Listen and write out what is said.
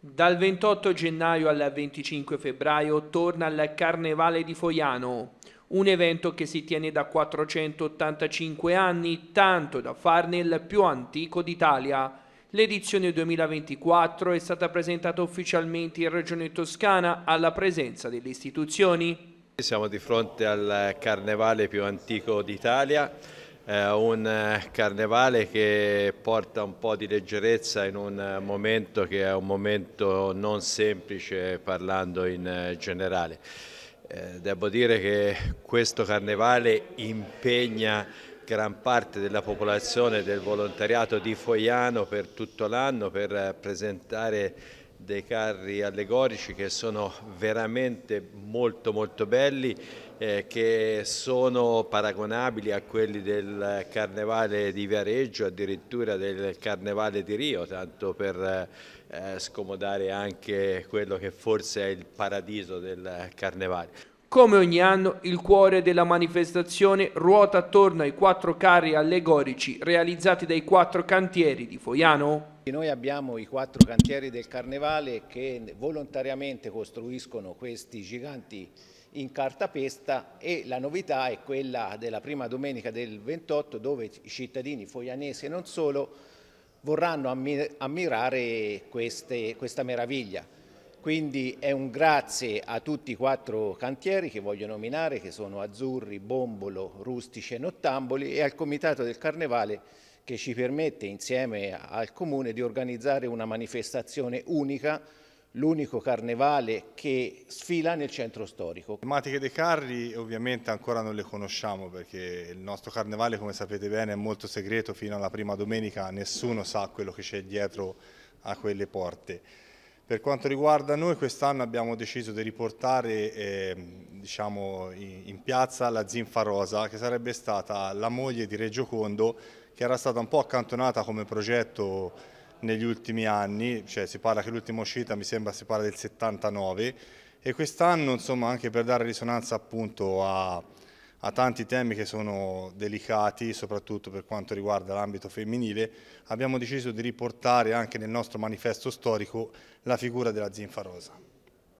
Dal 28 gennaio al 25 febbraio torna il Carnevale di Foiano, un evento che si tiene da 485 anni, tanto da farne il più antico d'Italia. L'edizione 2024 è stata presentata ufficialmente in Regione Toscana alla presenza delle istituzioni. Siamo di fronte al carnevale più antico d'Italia eh, un eh, carnevale che porta un po' di leggerezza in un eh, momento che è un momento non semplice parlando in eh, generale. Eh, devo dire che questo carnevale impegna gran parte della popolazione del volontariato di Foiano per tutto l'anno per presentare dei carri allegorici che sono veramente molto molto belli eh, che sono paragonabili a quelli del carnevale di Viareggio addirittura del carnevale di Rio tanto per eh, scomodare anche quello che forse è il paradiso del carnevale come ogni anno, il cuore della manifestazione ruota attorno ai quattro carri allegorici realizzati dai quattro cantieri di Foiano. Noi abbiamo i quattro cantieri del Carnevale che volontariamente costruiscono questi giganti in cartapesta e la novità è quella della prima domenica del 28 dove i cittadini foianesi e non solo vorranno ammirare queste, questa meraviglia. Quindi è un grazie a tutti i quattro cantieri che voglio nominare, che sono Azzurri, Bombolo, Rustice e Nottamboli, e al Comitato del Carnevale che ci permette insieme al Comune di organizzare una manifestazione unica l'unico carnevale che sfila nel centro storico. Le tematiche dei carri ovviamente ancora non le conosciamo perché il nostro carnevale come sapete bene è molto segreto, fino alla prima domenica nessuno sa quello che c'è dietro a quelle porte. Per quanto riguarda noi, quest'anno abbiamo deciso di riportare eh, diciamo, in piazza la Zinfarosa, che sarebbe stata la moglie di Reggio Condo, che era stata un po' accantonata come progetto negli ultimi anni, cioè si parla che l'ultima uscita mi sembra si parla del 79, e quest'anno, insomma, anche per dare risonanza appunto a a tanti temi che sono delicati, soprattutto per quanto riguarda l'ambito femminile, abbiamo deciso di riportare anche nel nostro manifesto storico la figura della Zinfa Rosa.